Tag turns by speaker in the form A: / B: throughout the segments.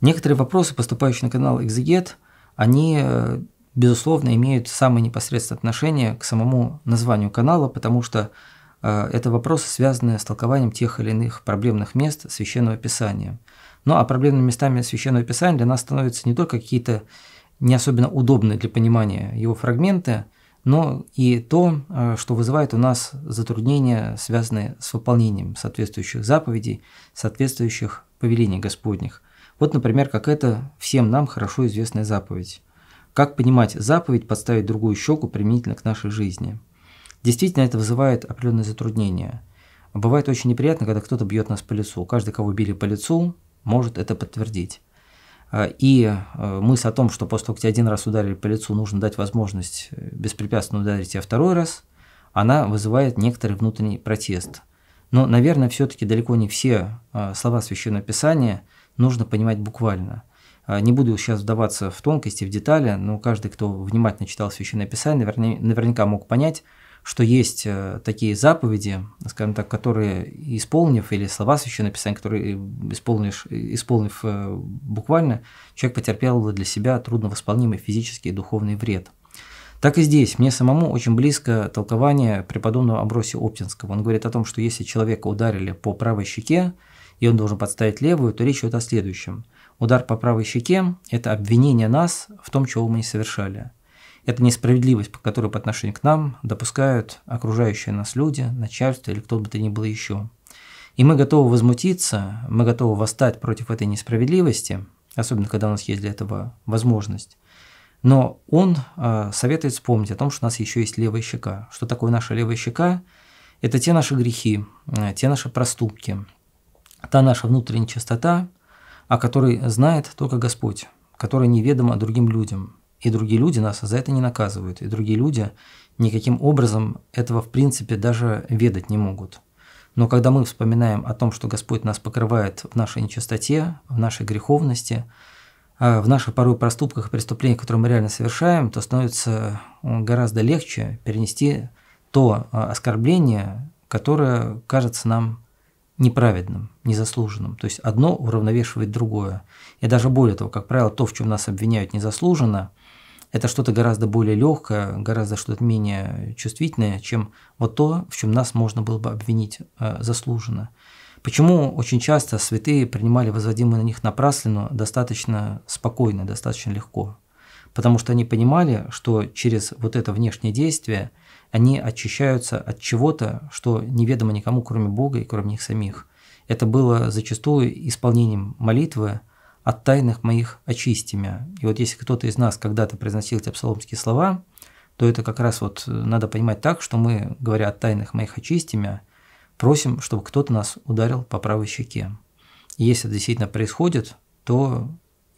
A: Некоторые вопросы, поступающие на канал Exeget, они, э, безусловно, имеют самое непосредственное отношение к самому названию канала, потому что э, это вопросы, связанные с толкованием тех или иных проблемных мест Священного Писания. Ну а проблемными местами Священного Писания для нас становятся не только какие-то не особенно удобные для понимания его фрагменты, но и то, э, что вызывает у нас затруднения, связанные с выполнением соответствующих заповедей, соответствующих повелений Господних. Вот, например, какая-то всем нам хорошо известная заповедь. Как понимать заповедь, подставить другую щеку применительно к нашей жизни? Действительно, это вызывает определенные затруднения. Бывает очень неприятно, когда кто-то бьет нас по лицу. Каждый, кого били по лицу, может это подтвердить. А, и а, мысль о том, что после того, как тебя один раз ударили по лицу, нужно дать возможность э, беспрепятственно ударить тебя второй раз, она вызывает некоторый внутренний протест. Но, наверное, все-таки далеко не все а, слова Священного Писания – нужно понимать буквально. А, не буду сейчас вдаваться в тонкости, в детали, но каждый, кто внимательно читал Священное Писание, наверняка мог понять, что есть э, такие заповеди, скажем так, которые исполнив, или слова Священного Писания, которые исполнишь, исполнив э, буквально, человек потерпел для себя трудновосполнимый физический и духовный вред. Так и здесь. Мне самому очень близко толкование преподобного Амбросия Оптинского. Он говорит о том, что если человека ударили по правой щеке, и он должен подставить левую, то речь идет о следующем. Удар по правой щеке – это обвинение нас в том, чего мы не совершали. Это несправедливость, по которой по отношению к нам допускают окружающие нас люди, начальство или кто бы то ни было еще. И мы готовы возмутиться, мы готовы восстать против этой несправедливости, особенно когда у нас есть для этого возможность. Но он э, советует вспомнить о том, что у нас еще есть левая щека. Что такое наша левая щека? Это те наши грехи, э, те наши проступки, та наша внутренняя чистота, о которой знает только Господь, которая неведома другим людям. И другие люди нас за это не наказывают, и другие люди никаким образом этого в принципе даже ведать не могут. Но когда мы вспоминаем о том, что Господь нас покрывает в нашей нечистоте, в нашей греховности, а в наших порой проступках и преступлениях, которые мы реально совершаем, то становится э, гораздо легче перенести то э, оскорбление, которое кажется нам неправедным, незаслуженным. То есть одно уравновешивает другое. И даже более того, как правило, то, в чем нас обвиняют незаслуженно, это что-то гораздо более легкое, гораздо что-то менее чувствительное, чем вот то, в чем нас можно было бы обвинить э, заслуженно. Почему очень часто святые принимали возводимую на них напраслину достаточно спокойно, достаточно легко? Потому что они понимали, что через вот это внешнее действие – они очищаются от чего-то, что неведомо никому, кроме Бога и кроме них самих. Это было зачастую исполнением молитвы от тайных моих очистимя. И вот если кто-то из нас когда-то произносил эти псаломские слова, то это как раз вот э, надо понимать так, что мы, говоря о тайных моих очистимя, просим, чтобы кто-то нас ударил по правой щеке. И если это действительно происходит, то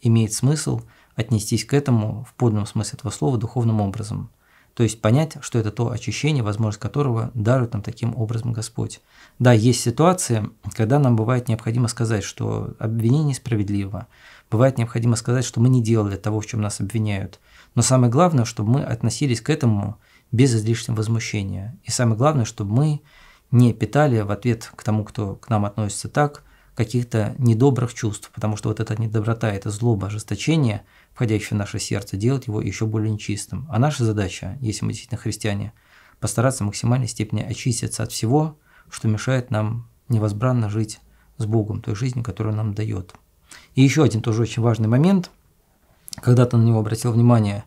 A: имеет смысл отнестись к этому в подлинном смысле этого слова духовным образом – то есть понять, что это то очищение, возможность которого дарует нам таким образом Господь. Да, есть ситуации, когда нам бывает необходимо сказать, что обвинение несправедливо, Бывает необходимо сказать, что мы не делали того, в чем нас обвиняют. Но самое главное, чтобы мы относились к этому без излишнего возмущения. И самое главное, чтобы мы не питали в ответ к тому, кто к нам относится так – каких-то недобрых чувств, потому что вот эта недоброта, это злоба, ожесточение, входящее в наше сердце, делает его еще более нечистым. А наша задача, если мы действительно христиане, постараться в максимальной степени очиститься от всего, что мешает нам невозбранно жить с Богом, той жизнью, которую нам дает. И еще один тоже очень важный момент, когда-то на него обратил внимание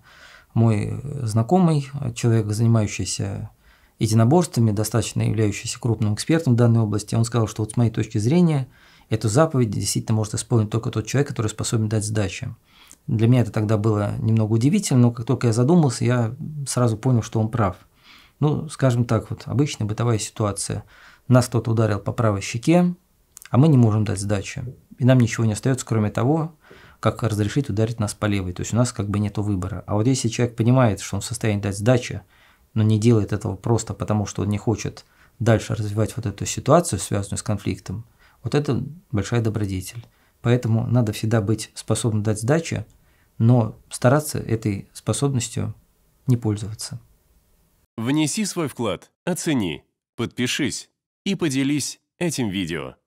A: мой знакомый, человек, занимающийся единоборствами, достаточно являющийся крупным экспертом в данной области, он сказал, что вот с моей точки зрения – Эту заповедь действительно может исполнить только тот человек, который способен дать сдачи. Для меня это тогда было немного удивительно, но как только я задумался, я сразу понял, что он прав. Ну, скажем так, вот обычная бытовая ситуация. Нас кто-то ударил по правой щеке, а мы не можем дать сдачи. И нам ничего не остается, кроме того, как разрешить ударить нас по левой. То есть у нас как бы нет выбора. А вот если человек понимает, что он в состоянии дать сдачи, но не делает этого просто потому, что он не хочет дальше развивать вот эту ситуацию, связанную с конфликтом, вот это большая добродетель. Поэтому надо всегда быть способным дать сдачу, но стараться этой способностью не пользоваться. Внеси свой вклад, оцени, подпишись и поделись этим видео.